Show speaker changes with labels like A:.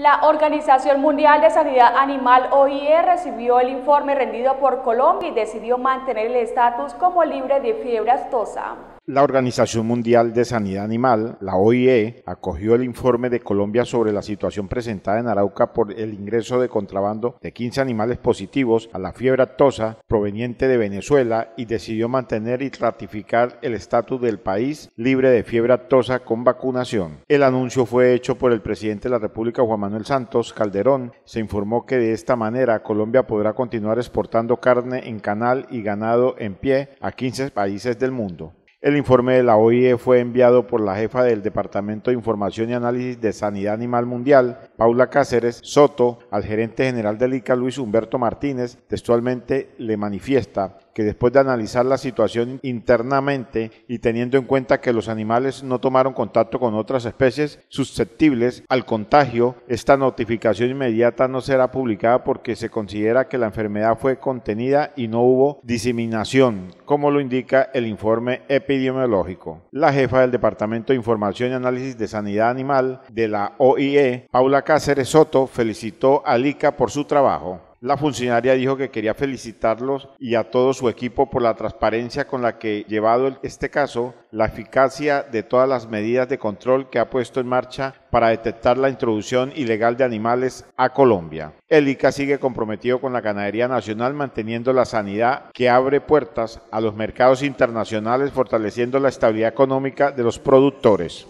A: La Organización Mundial de Sanidad Animal OIE recibió el informe rendido por Colombia y decidió mantener el estatus como libre de fiebre astosa. La Organización Mundial de Sanidad Animal, la OIE, acogió el informe de Colombia sobre la situación presentada en Arauca por el ingreso de contrabando de 15 animales positivos a la fiebre actosa proveniente de Venezuela y decidió mantener y ratificar el estatus del país libre de fiebre actosa con vacunación. El anuncio fue hecho por el presidente de la República Juan Manuel Manuel Santos Calderón, se informó que de esta manera Colombia podrá continuar exportando carne en canal y ganado en pie a 15 países del mundo. El informe de la OIE fue enviado por la jefa del Departamento de Información y Análisis de Sanidad Animal Mundial, Paula Cáceres Soto, al gerente general del ICA Luis Humberto Martínez, textualmente le manifiesta que después de analizar la situación internamente y teniendo en cuenta que los animales no tomaron contacto con otras especies susceptibles al contagio, esta notificación inmediata no será publicada porque se considera que la enfermedad fue contenida y no hubo diseminación, como lo indica el informe epidemiológico. La jefa del Departamento de Información y Análisis de Sanidad Animal de la OIE, Paula Cáceres Soto, felicitó a ICA por su trabajo. La funcionaria dijo que quería felicitarlos y a todo su equipo por la transparencia con la que, llevado este caso, la eficacia de todas las medidas de control que ha puesto en marcha para detectar la introducción ilegal de animales a Colombia. El ICA sigue comprometido con la ganadería nacional manteniendo la sanidad que abre puertas a los mercados internacionales fortaleciendo la estabilidad económica de los productores.